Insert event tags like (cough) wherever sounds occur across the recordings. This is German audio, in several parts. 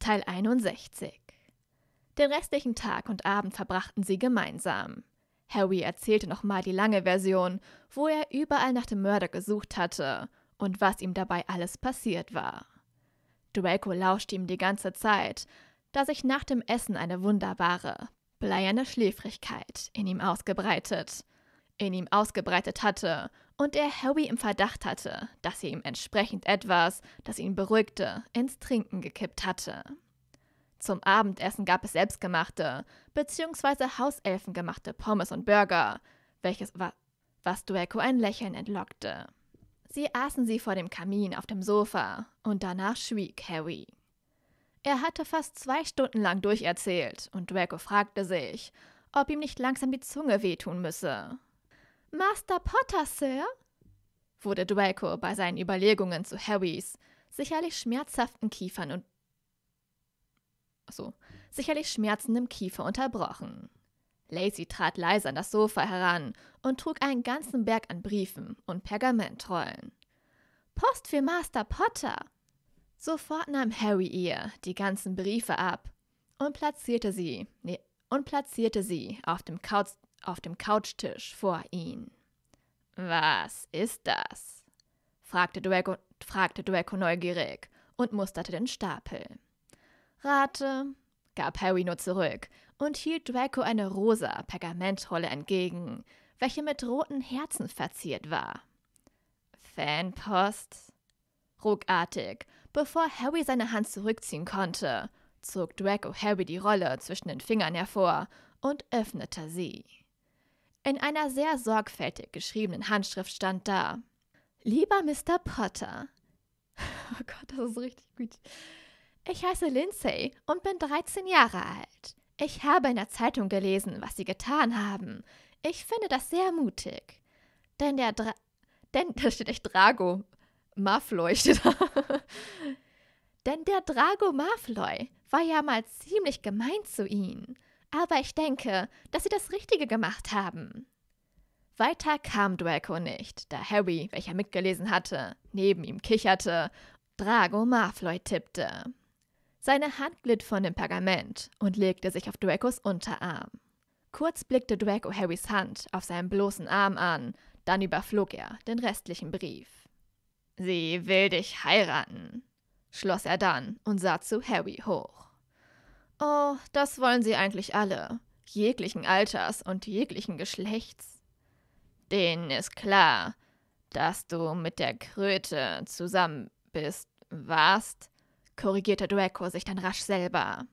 Teil 61. Den restlichen Tag und Abend verbrachten sie gemeinsam. Harry erzählte nochmal die lange Version, wo er überall nach dem Mörder gesucht hatte und was ihm dabei alles passiert war. Draco lauschte ihm die ganze Zeit, da sich nach dem Essen eine wunderbare, bleierne Schläfrigkeit in ihm ausgebreitet in ihm ausgebreitet hatte und er Harry im Verdacht hatte, dass sie ihm entsprechend etwas, das ihn beruhigte, ins Trinken gekippt hatte. Zum Abendessen gab es selbstgemachte bzw. hauselfengemachte Pommes und Burger, welches wa was Draco ein Lächeln entlockte. Sie aßen sie vor dem Kamin auf dem Sofa und danach schwieg Harry. Er hatte fast zwei Stunden lang durcherzählt und Draco fragte sich, ob ihm nicht langsam die Zunge wehtun müsse. Master Potter, Sir? wurde Draco bei seinen Überlegungen zu Harrys sicherlich schmerzhaften Kiefern und so, sicherlich schmerzendem Kiefer unterbrochen. Lacey trat leise an das Sofa heran und trug einen ganzen Berg an Briefen und Pergamentrollen. Post für Master Potter! Sofort nahm Harry ihr die ganzen Briefe ab und platzierte sie, nee, und platzierte sie auf dem Couch, auf dem Couchtisch vor ihn. Was ist das? fragte Draco, fragte Draco neugierig und musterte den Stapel. Rate, gab Harry nur zurück und hielt Draco eine rosa Pergamentrolle entgegen, welche mit roten Herzen verziert war. Fanpost? Ruckartig, bevor Harry seine Hand zurückziehen konnte, zog Draco Harry die Rolle zwischen den Fingern hervor und öffnete sie. In einer sehr sorgfältig geschriebenen Handschrift stand da: Lieber Mr. Potter. (laughs) Oh Gott, das ist richtig gut. Ich heiße Lindsay und bin 13 Jahre alt. Ich habe in der Zeitung gelesen, was Sie getan haben. Ich finde das sehr mutig. Denn der Dra denn (laughs) da steht echt Drago. Mafloy steht da. (laughs) denn der Drago Mafloy war ja mal ziemlich gemein zu Ihnen aber ich denke, dass sie das Richtige gemacht haben. Weiter kam Draco nicht, da Harry, welcher mitgelesen hatte, neben ihm kicherte, Drago Marfloy tippte. Seine Hand glitt von dem Pergament und legte sich auf Dracos Unterarm. Kurz blickte Draco Harrys Hand auf seinem bloßen Arm an, dann überflog er den restlichen Brief. Sie will dich heiraten, schloss er dann und sah zu Harry hoch. Oh, das wollen sie eigentlich alle, jeglichen Alters und jeglichen Geschlechts. Denen ist klar, dass du mit der Kröte zusammen bist, warst, korrigierte Draco sich dann rasch selber.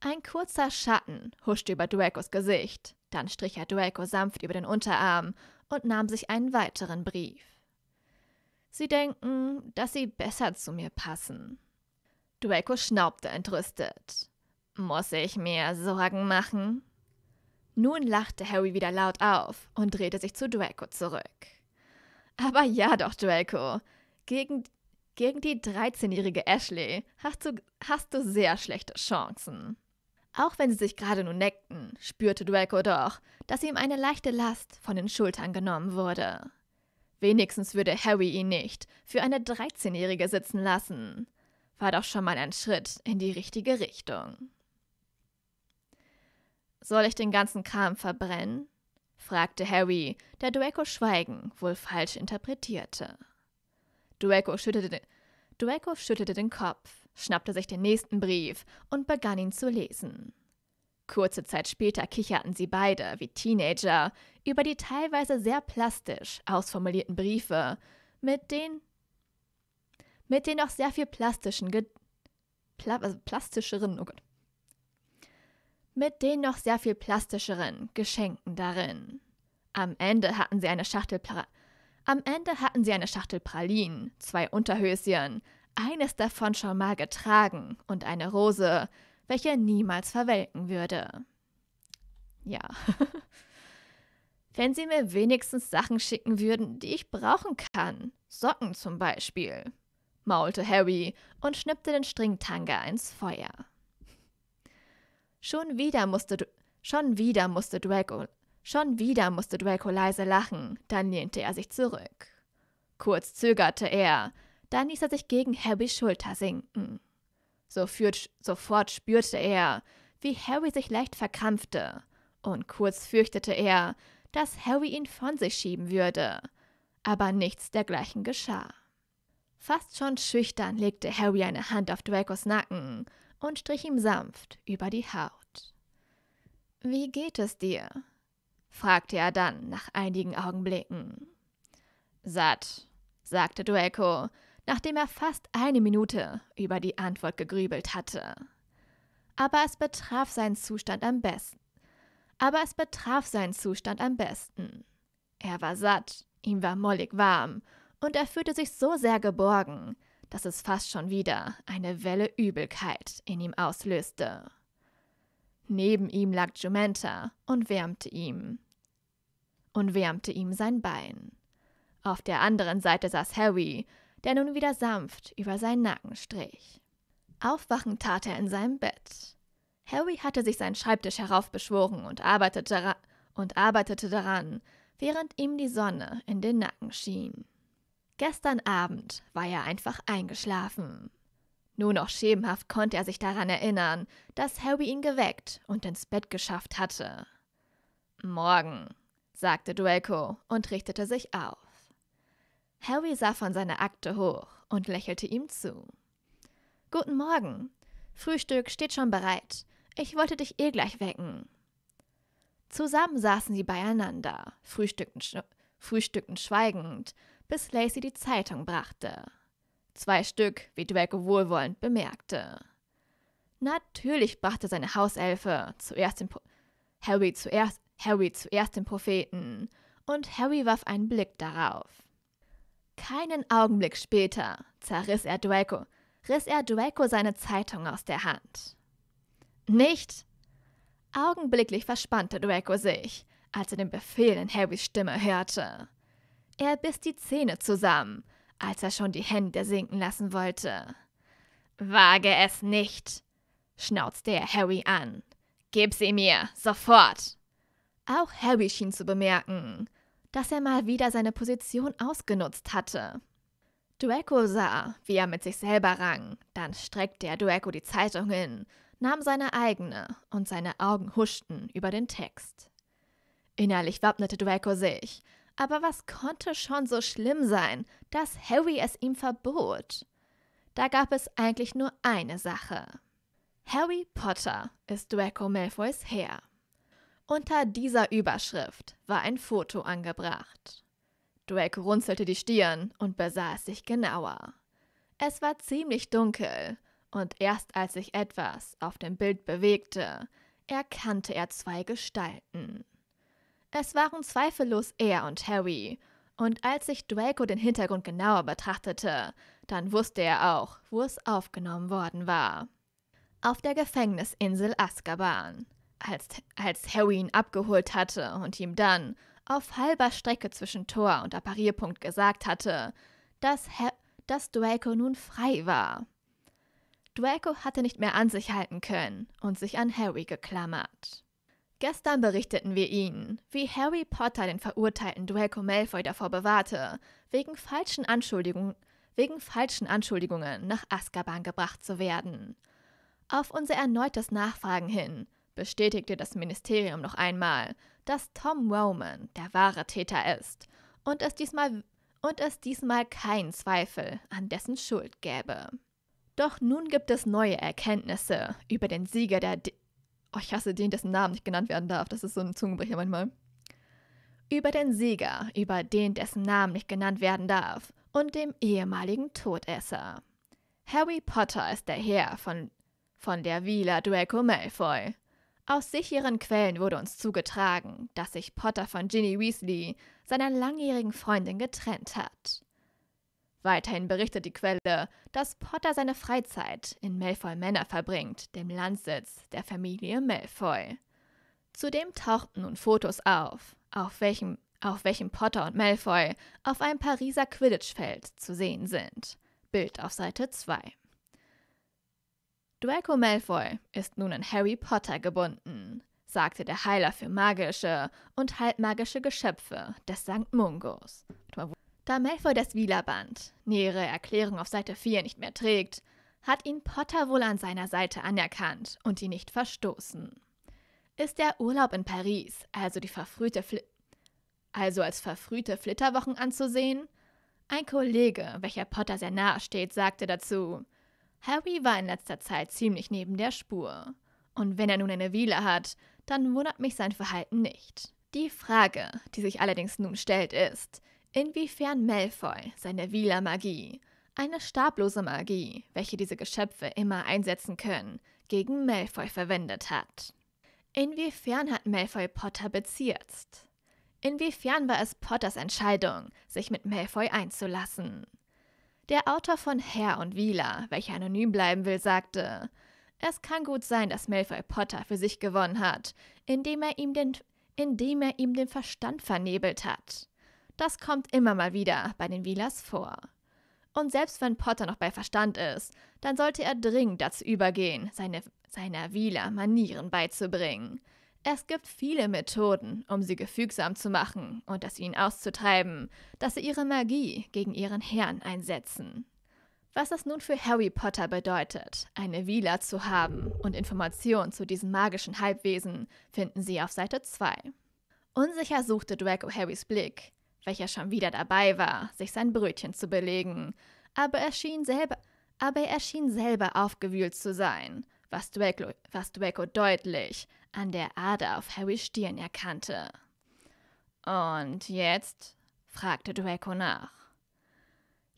Ein kurzer Schatten huschte über Dracos Gesicht, dann strich er Draco sanft über den Unterarm und nahm sich einen weiteren Brief. Sie denken, dass sie besser zu mir passen. Draco schnaubte entrüstet. Muss ich mir Sorgen machen? Nun lachte Harry wieder laut auf und drehte sich zu Draco zurück. Aber ja doch, Draco. Gegen, gegen die 13-jährige Ashley hast du, hast du sehr schlechte Chancen. Auch wenn sie sich gerade nun neckten, spürte Draco doch, dass ihm eine leichte Last von den Schultern genommen wurde. Wenigstens würde Harry ihn nicht für eine 13-Jährige sitzen lassen war doch schon mal ein Schritt in die richtige Richtung. Soll ich den ganzen Kram verbrennen? fragte Harry, der Dueco Schweigen wohl falsch interpretierte. Dueco schüttelte, den, Dueco schüttelte den Kopf, schnappte sich den nächsten Brief und begann ihn zu lesen. Kurze Zeit später kicherten sie beide, wie Teenager, über die teilweise sehr plastisch ausformulierten Briefe, mit denen mit den noch sehr viel plastischen, Ge Pla also plastischeren, oh Gott, mit den noch sehr viel plastischeren Geschenken darin. Am Ende hatten sie eine Schachtel Pra Am Ende hatten sie eine Schachtel Pralinen, zwei Unterhöschen, eines davon schon mal getragen und eine Rose, welche niemals verwelken würde. Ja. (laughs) Wenn sie mir wenigstens Sachen schicken würden, die ich brauchen kann. Socken zum Beispiel maulte Harry und schnippte den Stringtanger ins Feuer. Schon wieder musste, schon wieder musste Draco, schon wieder musste Draco leise lachen, dann lehnte er sich zurück. Kurz zögerte er, dann ließ er sich gegen Harrys Schulter sinken. So führt, sofort spürte er, wie Harry sich leicht verkrampfte, und kurz fürchtete er, dass Harry ihn von sich schieben würde, aber nichts dergleichen geschah. Fast schon schüchtern legte Harry eine Hand auf Dracos Nacken und strich ihm sanft über die Haut. Wie geht es dir? fragte er dann nach einigen Augenblicken. Satt, sagte Draco, nachdem er fast eine Minute über die Antwort gegrübelt hatte. Aber es betraf seinen Zustand am besten. Aber es betraf seinen Zustand am besten. Er war satt, ihm war mollig warm und er fühlte sich so sehr geborgen, dass es fast schon wieder eine Welle Übelkeit in ihm auslöste. Neben ihm lag Jumenta und wärmte ihm und wärmte ihm sein Bein. Auf der anderen Seite saß Harry, der nun wieder sanft über seinen Nacken strich. Aufwachen tat er in seinem Bett. Harry hatte sich seinen Schreibtisch heraufbeschworen und arbeitete, und arbeitete daran, während ihm die Sonne in den Nacken schien. Gestern Abend war er einfach eingeschlafen. Nur noch schemenhaft konnte er sich daran erinnern, dass Harry ihn geweckt und ins Bett geschafft hatte. Morgen, sagte Duelco und richtete sich auf. Harry sah von seiner Akte hoch und lächelte ihm zu. Guten Morgen. Frühstück steht schon bereit. Ich wollte dich eh gleich wecken. Zusammen saßen sie beieinander, frühstückten, sch frühstückten schweigend, bis Lacey die Zeitung brachte. Zwei Stück, wie Draco wohlwollend bemerkte. Natürlich brachte seine Hauselfe zuerst den po Harry zuerst Harry zuerst den Propheten und Harry warf einen Blick darauf. Keinen Augenblick später zerriss er Draco, riss er Draco seine Zeitung aus der Hand. Nicht! Augenblicklich verspannte Draco sich, als er den Befehl in Harrys Stimme hörte. Er biss die Zähne zusammen, als er schon die Hände sinken lassen wollte. Wage es nicht, schnauzte er Harry an. Gib sie mir, sofort! Auch Harry schien zu bemerken, dass er mal wieder seine Position ausgenutzt hatte. Draco sah, wie er mit sich selber rang, dann streckte er Draco die Zeitung hin, nahm seine eigene und seine Augen huschten über den Text. Innerlich wappnete Draco sich, aber was konnte schon so schlimm sein, dass Harry es ihm verbot? Da gab es eigentlich nur eine Sache. Harry Potter ist Draco Malfoys Herr. Unter dieser Überschrift war ein Foto angebracht. Drake runzelte die Stirn und besah es sich genauer. Es war ziemlich dunkel, und erst als sich etwas auf dem Bild bewegte, erkannte er zwei Gestalten. Es waren zweifellos er und Harry. Und als sich Draco den Hintergrund genauer betrachtete, dann wusste er auch, wo es aufgenommen worden war. Auf der Gefängnisinsel Azkaban. Als, als Harry ihn abgeholt hatte und ihm dann, auf halber Strecke zwischen Tor und Apparierpunkt gesagt hatte, dass, ha dass Draco nun frei war. Draco hatte nicht mehr an sich halten können und sich an Harry geklammert. Gestern berichteten wir Ihnen, wie Harry Potter den verurteilten Draco Malfoy davor bewahrte, wegen falschen Anschuldigungen, wegen falschen Anschuldigungen nach Azkaban gebracht zu werden. Auf unser erneutes Nachfragen hin bestätigte das Ministerium noch einmal, dass Tom Roman der wahre Täter ist und es diesmal und es diesmal keinen Zweifel an dessen Schuld gäbe. Doch nun gibt es neue Erkenntnisse über den Sieger der D Oh, ich hasse den, dessen Namen nicht genannt werden darf. Das ist so ein Zungenbrecher manchmal. Über den Sieger, über den, dessen Namen nicht genannt werden darf. Und dem ehemaligen Todesser. Harry Potter ist der Herr von, von der Villa Draco Malfoy. Aus sicheren Quellen wurde uns zugetragen, dass sich Potter von Ginny Weasley, seiner langjährigen Freundin, getrennt hat. Weiterhin berichtet die Quelle, dass Potter seine Freizeit in Malfoy Manor verbringt, dem Landsitz der Familie Malfoy. Zudem tauchten nun Fotos auf, auf welchem, auf welchem Potter und Malfoy auf einem Pariser Quidditch-Feld zu sehen sind. Bild auf Seite 2. Draco Malfoy ist nun an Harry Potter gebunden, sagte der Heiler für magische und halbmagische Geschöpfe des St. Mungos. Da Malfoy das Wielerband, nähere Erklärung auf Seite 4, nicht mehr trägt, hat ihn Potter wohl an seiner Seite anerkannt und ihn nicht verstoßen. Ist der Urlaub in Paris, also die verfrühte Fli also als verfrühte Flitterwochen anzusehen? Ein Kollege, welcher Potter sehr nahe steht, sagte dazu, Harry war in letzter Zeit ziemlich neben der Spur. Und wenn er nun eine Wiele hat, dann wundert mich sein Verhalten nicht. Die Frage, die sich allerdings nun stellt, ist, Inwiefern Malfoy seine Wieler-Magie, eine stablose Magie, welche diese Geschöpfe immer einsetzen können, gegen Malfoy verwendet hat. Inwiefern hat Malfoy Potter bezirzt? Inwiefern war es Potters Entscheidung, sich mit Malfoy einzulassen? Der Autor von Herr und Wieler, welcher anonym bleiben will, sagte, es kann gut sein, dass Malfoy Potter für sich gewonnen hat, indem er ihm den, indem er ihm den Verstand vernebelt hat. Das kommt immer mal wieder bei den Wielers vor. Und selbst wenn Potter noch bei Verstand ist, dann sollte er dringend dazu übergehen, seine, seiner Wieler Manieren beizubringen. Es gibt viele Methoden, um sie gefügsam zu machen und das ihnen auszutreiben, dass sie ihre Magie gegen ihren Herrn einsetzen. Was es nun für Harry Potter bedeutet, eine Wieler zu haben und Informationen zu diesen magischen Halbwesen, finden Sie auf Seite 2. Unsicher suchte Draco Harrys Blick, welcher schon wieder dabei war, sich sein Brötchen zu belegen. Aber er schien selber, aber er schien selber aufgewühlt zu sein, was Draco, was Draco deutlich an der Ader auf Harrys Stirn erkannte. Und jetzt? fragte Draco nach.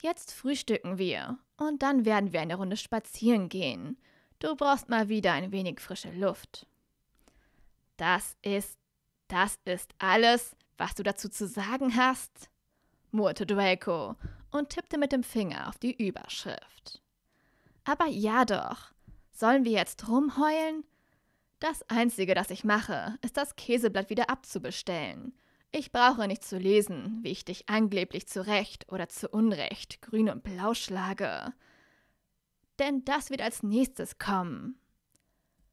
Jetzt frühstücken wir und dann werden wir eine Runde spazieren gehen. Du brauchst mal wieder ein wenig frische Luft. Das ist, das ist alles, was du dazu zu sagen hast? murrte Draco und tippte mit dem Finger auf die Überschrift. Aber ja doch. Sollen wir jetzt rumheulen? Das Einzige, das ich mache, ist das Käseblatt wieder abzubestellen. Ich brauche nicht zu lesen, wie ich dich angeblich zu Recht oder zu Unrecht grün und blau schlage. Denn das wird als nächstes kommen.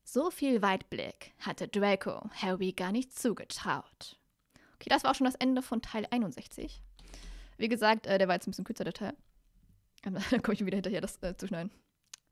So viel Weitblick hatte Draco Harry gar nicht zugetraut. Okay, das war auch schon das Ende von Teil 61. Wie gesagt, äh, der war jetzt ein bisschen kürzer, der Teil. (laughs) da komme ich wieder hinterher, das äh, zu schneiden.